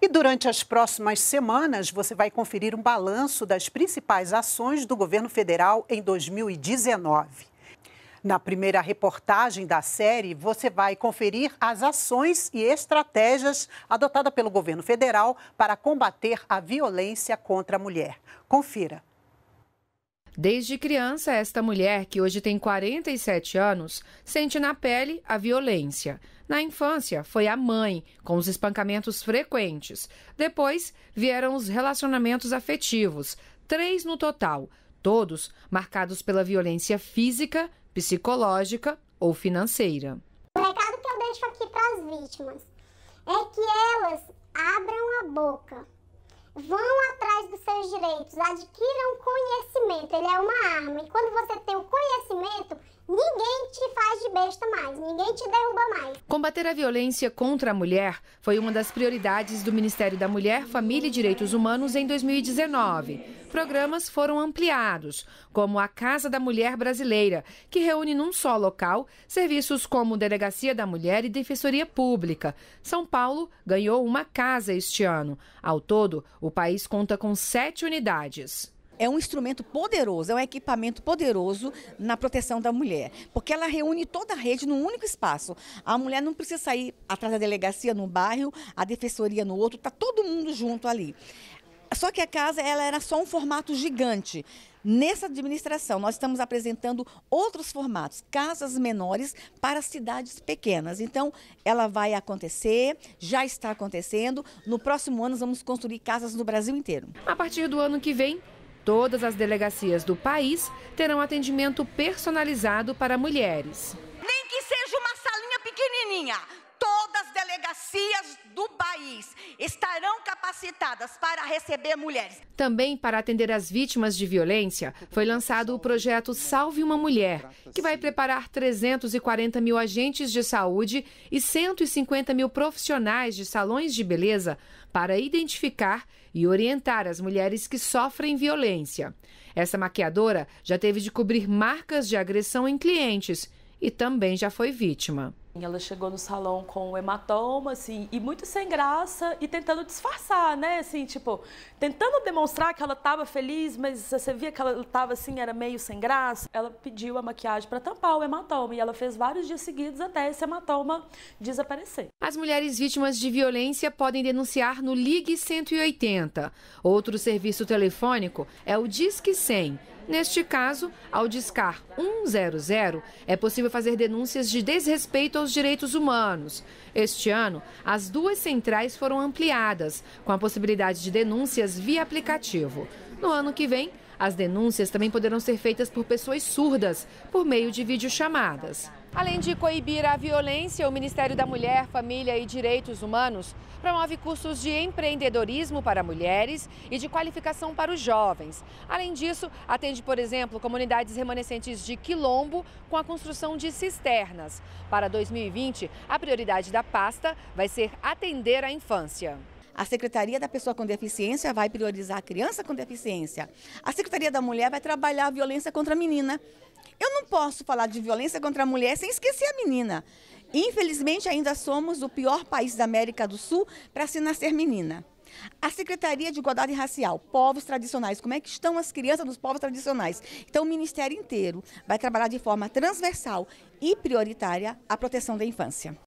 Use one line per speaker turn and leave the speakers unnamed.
E durante as próximas semanas, você vai conferir um balanço das principais ações do governo federal em 2019. Na primeira reportagem da série, você vai conferir as ações e estratégias adotadas pelo governo federal para combater a violência contra a mulher. Confira.
Desde criança, esta mulher, que hoje tem 47 anos, sente na pele a violência. Na infância, foi a mãe, com os espancamentos frequentes. Depois vieram os relacionamentos afetivos, três no total, todos marcados pela violência física, psicológica ou financeira. O recado que eu deixo aqui para as vítimas é que elas abram a boca, vão seus direitos, adquiram conhecimento, ele é uma arma. E quando você tem o derruba mais. Combater a violência contra a mulher foi uma das prioridades do Ministério da Mulher, Família e Direitos Humanos em 2019. Programas foram ampliados, como a Casa da Mulher Brasileira, que reúne num só local serviços como Delegacia da Mulher e Defensoria Pública. São Paulo ganhou uma
casa este ano. Ao todo, o país conta com sete unidades é um instrumento poderoso, é um equipamento poderoso na proteção da mulher, porque ela reúne toda a rede num único espaço. A mulher não precisa sair atrás da delegacia no bairro, a defensoria no outro, está todo mundo junto ali. Só que a casa ela era só um formato gigante. Nessa administração, nós estamos apresentando outros formatos, casas menores para cidades pequenas. Então, ela vai acontecer, já está acontecendo. No próximo ano, nós vamos construir casas no Brasil inteiro. A partir do ano que vem, Todas as
delegacias do país terão atendimento personalizado para mulheres.
Nem que seja uma salinha pequenininha, delegacias do país estarão capacitadas para receber mulheres.
Também para atender as vítimas de violência, foi lançado o projeto Salve uma Mulher, que vai preparar 340 mil agentes de saúde e 150 mil profissionais de salões de beleza para identificar e orientar as mulheres que sofrem violência. Essa maquiadora já teve de cobrir marcas de agressão em clientes e também já foi vítima.
Ela chegou no salão com hematoma, assim, e muito sem graça e tentando disfarçar, né? Assim, tipo, tentando demonstrar que ela estava feliz, mas você via que ela estava assim, era meio sem graça. Ela pediu a maquiagem para tampar o hematoma e ela fez vários dias seguidos até esse hematoma desaparecer.
As mulheres vítimas de violência podem denunciar no Ligue 180. Outro serviço telefônico é o Disque 100 Neste caso, ao discar 100, é possível fazer denúncias de desrespeito aos direitos humanos. Este ano, as duas centrais foram ampliadas, com a possibilidade de denúncias via aplicativo. No ano que vem, as denúncias também poderão ser feitas por pessoas surdas, por meio de videochamadas. Além de coibir a violência, o Ministério da Mulher, Família e Direitos Humanos promove cursos de empreendedorismo para mulheres e de qualificação para os jovens. Além disso, atende, por exemplo, comunidades remanescentes de Quilombo com a construção de cisternas.
Para 2020, a prioridade da pasta vai ser atender a infância. A Secretaria da Pessoa com Deficiência vai priorizar a criança com deficiência. A Secretaria da Mulher vai trabalhar a violência contra a menina. Eu não posso falar de violência contra a mulher sem esquecer a menina. Infelizmente, ainda somos o pior país da América do Sul para se nascer menina. A Secretaria de Igualdade Racial, povos tradicionais, como é que estão as crianças dos povos tradicionais? Então, o Ministério inteiro vai trabalhar de forma transversal e prioritária a proteção da infância.